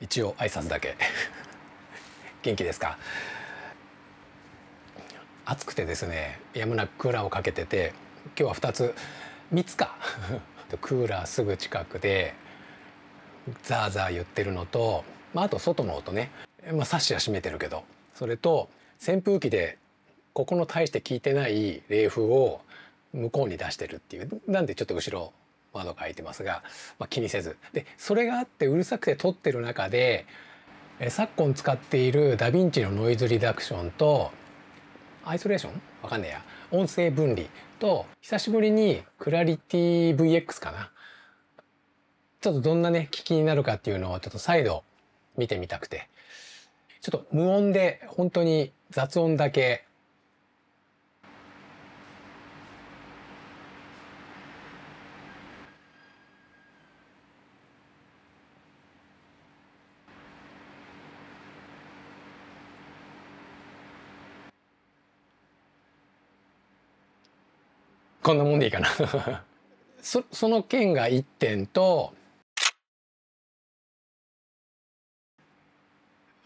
一応挨拶だけ 元気ですか暑くてですねやむなくクーラーをかけてて今日は2つ3つか クーラーすぐ近くでザーザー言ってるのと、まあ、あと外の音ね、まあ、サッシは閉めてるけどそれと扇風機でここの大して効いてない冷風を向こうに出してるっていうなんでちょっと後ろ窓が開いてますが、まあ、気にせずでそれがあってうるさくて撮ってる中でえ昨今使っているダヴィンチのノイズリダクションとアイソレーションわかんねえや音声分離と久しぶりにクラリティ VX かなちょっとどんなね聞きになるかっていうのをちょっと再度見てみたくてちょっと無音で本当に雑音だけこんなもんでいいかな そその件が1点と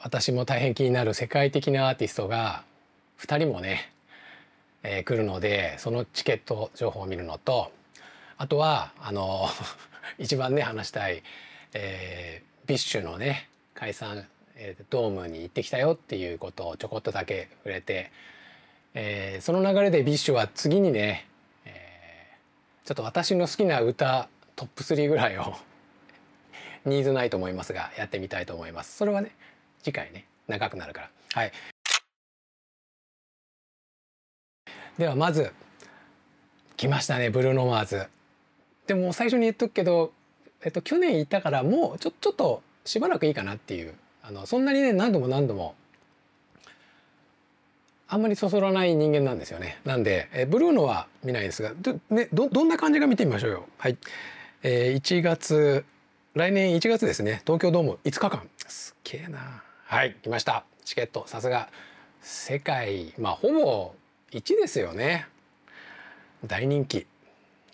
私も大変気になる世界的なアーティストが2人もね、えー、来るのでそのチケット情報を見るのとあとはあの 一番ね話したい、えー、ビッシュのね解散、えー、ドームに行ってきたよっていうことをちょこっとだけ触れて、えー、その流れでビッシュは次にねちょっと私の好きな歌トップ3ぐらいを ニーズないと思いますがやってみたいと思いますそれはね次回ね長くなるからはいではまず来ましたねブルーノ・マーズでも最初に言っとくけど、えっと、去年行ったからもうちょちょっとしばらくいいかなっていうあのそんなにね何度も何度もあんまりそそらない人間なんですよね。なんで、えブルーノは見ないですがど,、ね、どどんな感じか見てみましょうよ。はい、えー、1月来年1月ですね東京ドーム5日間すっげえなはい来ましたチケットさすが世界まあほぼ1ですよね大人気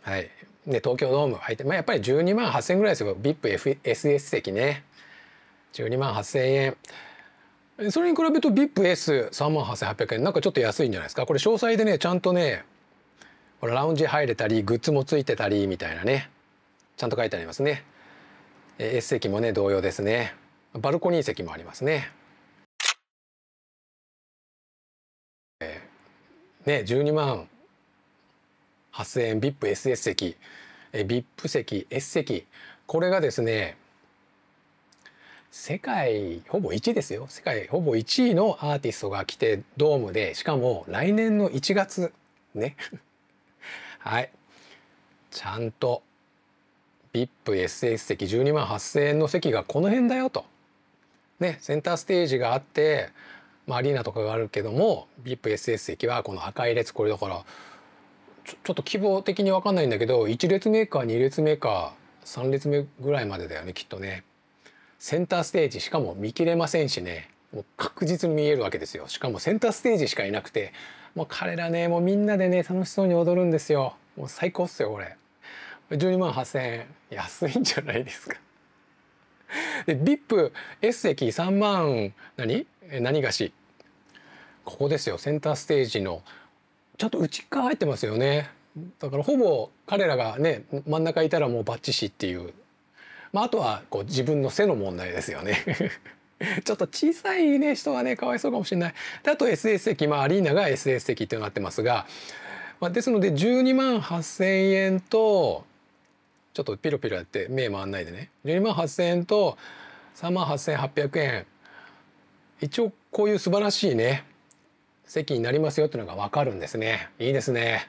はいで東京ドーム入って、まあ、やっぱり12万8,000円ぐらいですよ VIPSS 席ね12万8,000円それに比べると VIPS3 万8800円なんかちょっと安いんじゃないですかこれ詳細でねちゃんとねこらラウンジ入れたりグッズもついてたりみたいなねちゃんと書いてありますね S 席もね同様ですねバルコニー席もありますねね12万8000円 VIPSS 席 VIP 席 S 席これがですね世界ほぼ1位ですよ世界ほぼ1位のアーティストが来てドームでしかも来年の1月ね はいちゃんと VIPSS 席12万8,000円の席がこの辺だよと。ねセンターステージがあって、まあ、アリーナとかがあるけども VIPSS 席はこの赤い列これだからちょちょっと規模的に分かんないんだけど1列目か2列目か3列目ぐらいまでだよねきっとね。センターステージしかも見切れませんしねもう確実に見えるわけですよしかもセンターステージしかいなくてもう彼らねもうみんなでね楽しそうに踊るんですよもう最高っすよこれ12万8,000円安いんじゃないですかで VIP S 席3万何何菓子ここですよセンターステージのちょっと内側入ってますよねだからほぼ彼らがね真ん中いたらもうバッチシっていうまあ、あとはこう自分の背の問題ですよね ちょっと小さいね人はねかわいそうかもしれない。であと SS 席、まあ、アリーナが SS 席ってなってますが、まあ、ですので12万8,000円とちょっとピロピロやって目回んないでね12万8,000円と3万8,800円一応こういう素晴らしいね席になりますよっていうのが分かるんですね。いいですね。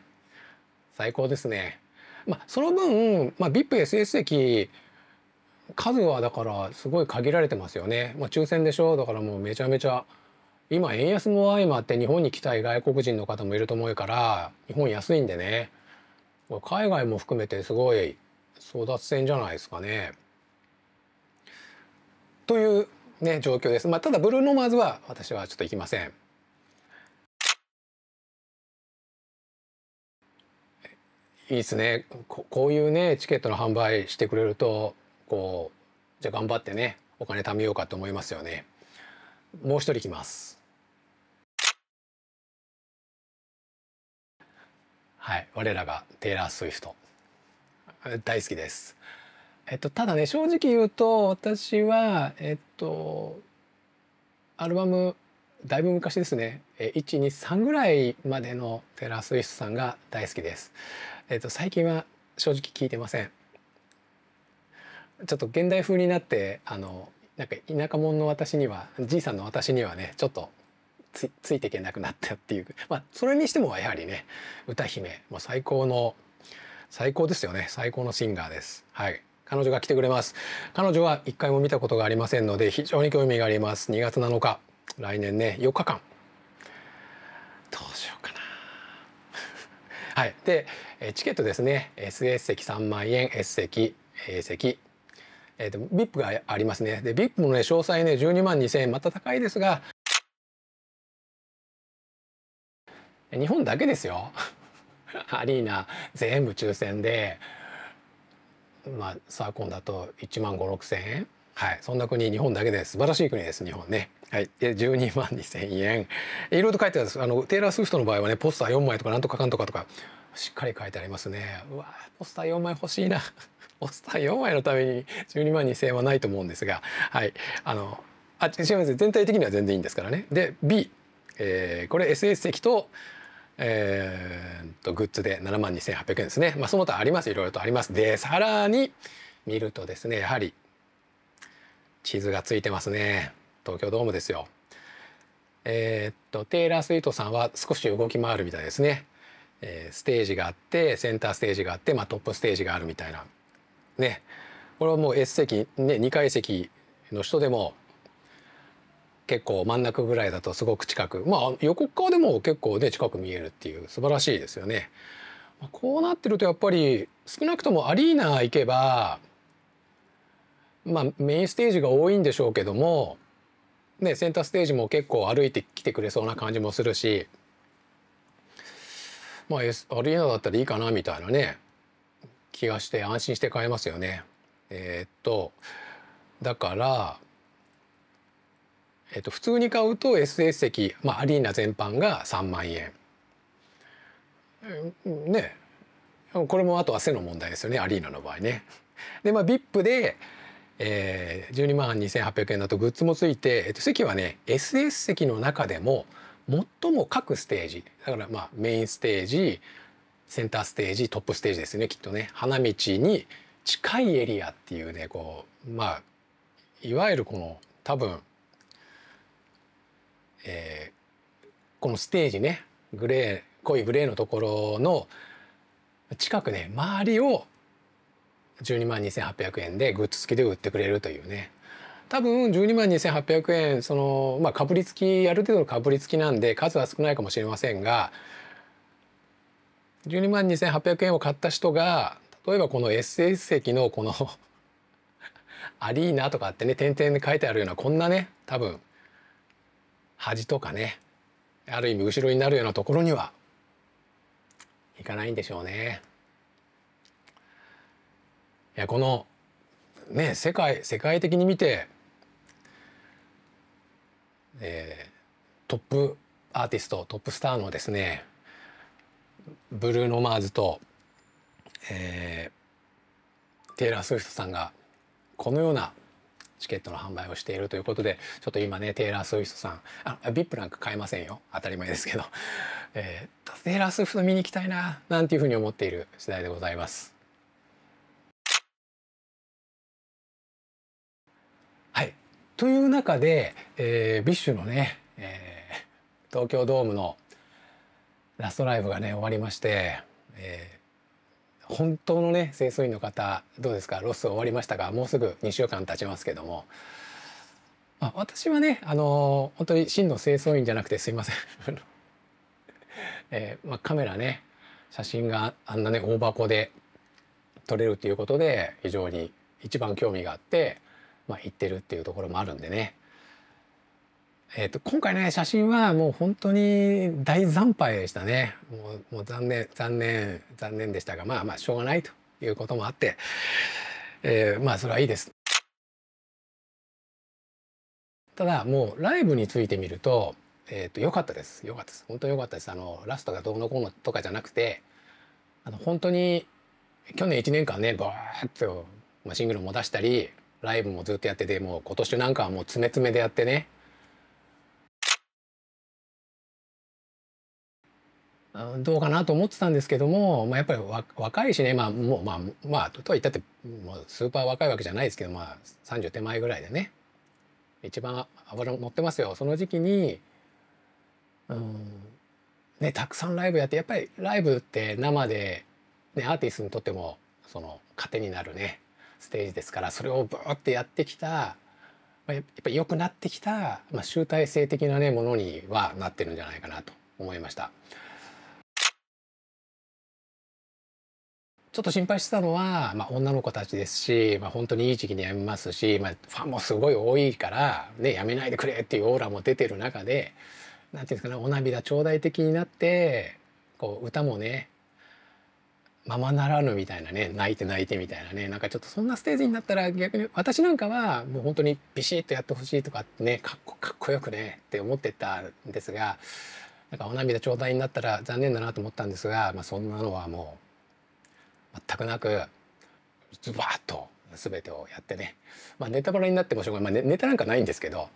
最高ですね。まあ、その分、まあ、VIP SS 席数はだからすごい限られてますよね。まあ、抽選でしょだからもうめちゃめちゃ今円安も相まって日本に来たい外国人の方もいると思うから日本安いんでね海外も含めてすごい争奪戦じゃないですかね。というね状況です。まあ、ただブルーノマーズは私はちょっと行きません。いいですねこういうねチケットの販売してくれるとこうじゃあ頑張ってねお金貯めようかと思いますよね。もう一人来ます。はい、我らがテイラー・スウィフト大好きです。えっと、ただね正直言うと私はえっとアルバムだいぶ昔ですね123ぐらいまでのテラスウィフトさんが大好きです。えっと、最近は正直聞いてません。ちょっと現代風になってあのなんか田舎者の私にはじいさんの私にはねちょっとつついていけなくなったっていうまあそれにしてもやはりね歌姫もう最高の最高ですよね最高のシンガーですはい彼女が来てくれます彼女は一回も見たことがありませんので非常に興味があります2月7日来年ね4日間どうしようかな はいでチケットですね SS 席3万円 S 席 A 席えーと、VIP がありますね。で VIP のね詳細ね12万2,000円また高いですが日本だけですよ アリーナ全部抽選でまあサーコンだと1万5 6 0 0円はいそんな国日本だけです素晴らしい国です日本ね。はい、で12万2,000円いろいろと書いてあるんですあのテイラー・スウィフトの場合はねポスター4枚とかなんとかかんとかとかしっかり書いてありますねうわポスター4枚欲しいな。おっさん4枚のために12万2,000円はないと思うんですがはいあのあ違いま全体的には全然いいんですからね。で B、えー、これ SS 席とえー、とグッズで7万2800円ですね、まあ、その他ありますいろいろとありますでさらに見るとですねやはり地図がついてますね東京ドームですよえー、っとテイラー・スイートさんは少し動き回るみたいですね、えステージがあってセンターステージがあって、まあ、トップステージがあるみたいなねこれはもう S 席、ね、2階席の人でも結構真ん中ぐらいだとすごく近くまあ横側でも結構ね近く見えるっていう素晴らしいですよね。こうなってるとやっぱり少なくともアリーナ行けばまあメインステージが多いんでしょうけども、ね、センターステージも結構歩いてきてくれそうな感じもするし、まあ、アリーナだったらいいかなみたいなね気がして安心して買えますよね。えー、っとだから、えー、っと普通に買うと SS 席、まあ、アリーナ全般が3万円。ねこれもあとは背の問題ですよねアリーナの場合ね。でまあ VIP で、えー、12万2800円だとグッズもついて、えっと、席はね SS 席の中でも最も各ステージだからまあメインステージセンターステージトップステージですねきっとね花道に近いエリアっていうねこうまあいわゆるこの多分、えー、このステージねグレー濃いグレーのところの近くね周りを12万2800円でグッズ付きで売ってくれるというね多分12万2800円そのまあかぶりつきある程度のかぶりつきなんで数は少ないかもしれませんが12万2800円を買った人が例えばこの SS 席のこの アリーナとかってね点々に書いてあるようなこんなね多分端とかねある意味後ろになるようなところには行かないんでしょうね。いやこのね世界世界的に見て、えー、トップアーティストトップスターのですねブルーノ・マーズと、えー、テイラー・スウィフトさんがこのようなチケットの販売をしているということでちょっと今ねテイラー・スウィフトさんあ VIP なんか買えませんよ当たり前ですけど、えー、テイラー・スウィフト見に行きたいななんていうふうに思っている次第でございます。はいという中で、えー、ビッシュのね、えー、東京ドームのラストライブがね終わりまして、えー、本当のね清掃員の方どうですかロス終わりましたがもうすぐ2週間経ちますけども、まあ、私はねあのー、本当に真の清掃員じゃなくてすいません、えーまあ、カメラね写真があんなね大箱で撮れるっていうことで非常に一番興味があって、まあ、行ってるっていうところもあるんでねえーと、今回ね写真はもう本当に大惨敗でしたねもうもう残念残念残念でしたがまあまあしょうがないということもあって、えー、まあそれはいいです。ただもうライブについてみるとえーと、かったです良かったです本当良かったですあのラストがどうのこうのとかじゃなくてあの本当に去年1年間ねバーッと、まあ、シングルも出したりライブもずっとやっててもう今年なんかはもう詰め詰めでやってねどうかなと思ってたんですけども、まあ、やっぱり若いしね、まあ、もうまあまあとはいったってもうスーパー若いわけじゃないですけど、まあ、30手前ぐらいでね一番脂乗ってますよその時期に、うんね、たくさんライブやってやっぱりライブって生で、ね、アーティストにとってもその糧になるねステージですからそれをブーってやってきたやっぱ良くなってきた、まあ、集大成的な、ね、ものにはなってるんじゃないかなと思いました。ちょっと心配してたのは、まあ、女の子たちですし、まあ、本当にいい時期に辞めますし、まあ、ファンもすごい多いから、ね、辞めないでくれっていうオーラも出てる中で何て言うんですかねお涙頂戴的になってこう歌もねままならぬみたいなね泣いて泣いてみたいなねなんかちょっとそんなステージになったら逆に私なんかはもう本当にビシッとやってほしいとかねかっこかっこよくねって思ってたんですがなんかお涙頂戴になったら残念だなと思ったんですが、まあ、そんなのはもう。全くなくズバッと全てをやってね、まあ、ネタバレになってもしょうがない、まあ、ネタなんかないんですけど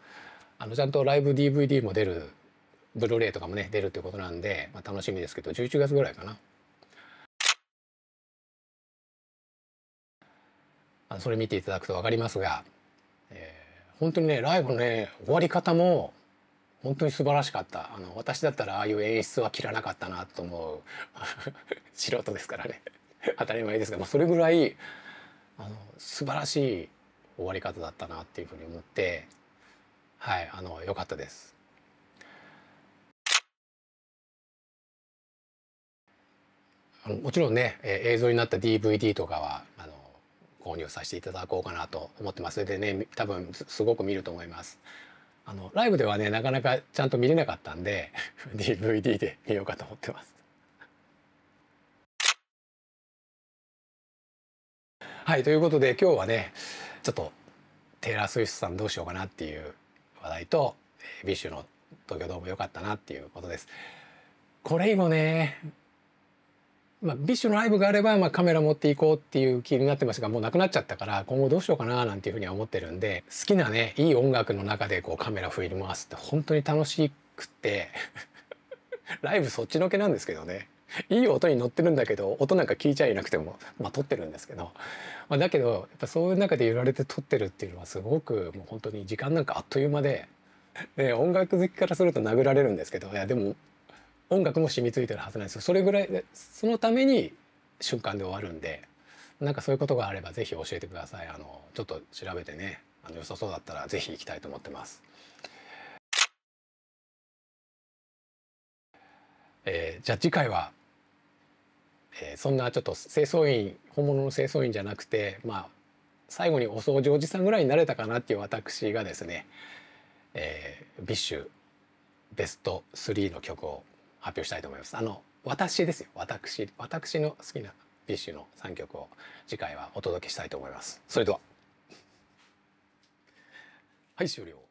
あのちゃんとライブ DVD も出るブルーレイとかもね出るってことなんで、まあ、楽しみですけど11月ぐらいかな。それ見ていただくと分かりますが、えー、本当にねライブのね終わり方も本当に素晴らしかったあの私だったらああいう演出は切らなかったなと思う 素人ですからね 当たり前ですが、まあ、それぐらいあの素晴らしい終わり方だったなっていうふうに思ってはいあの良かったです。もちろんね、えー、映像になった DVD とかはあの購入させていただこうかなと思ってますでね多分すごく見ると思います。あのライブではねなかなかちゃんと見れなかったんで DVD で見ようかと思ってます。はいということで今日はねちょっとテイラー・スウィフトさんどうしようかなっていう話題と、えー、ビッシュの東京ドーム良かったなっていうことです。これ以後ね、まあ、ビッシュのライブがあれば、まあ、カメラ持っていこうっていう気になってますがもうなくなっちゃったから今後どうしようかななんていうふうには思ってるんで好きなねいい音楽の中でこうカメラ振り回すって本当に楽しくて ライブそっちのけなんですけどね。いい音に乗ってるんだけど音なんか聞いちゃいなくても、まあ、撮ってるんですけど、まあ、だけどやっぱそういう中で揺られて撮ってるっていうのはすごくもう本当に時間なんかあっという間でで音楽好きからすると殴られるんですけどいやでも音楽も染みついてるはずなんですそれぐらいそのために瞬間で終わるんでなんかそういうことがあれば是非教えてくださいあのちょっと調べてねあの良さそうだったらぜひ行きたいと思ってます。えー、じゃあ次回はえー、そんなちょっと清掃員本物の清掃員じゃなくてまあ最後にお掃除おじさんぐらいになれたかなっていう私がですね、えー、ビッシュベスト3の曲を発表したいと思います。あの私ですよ私私の好きなビッシュの3曲を次回はお届けしたいと思います。それでははい終了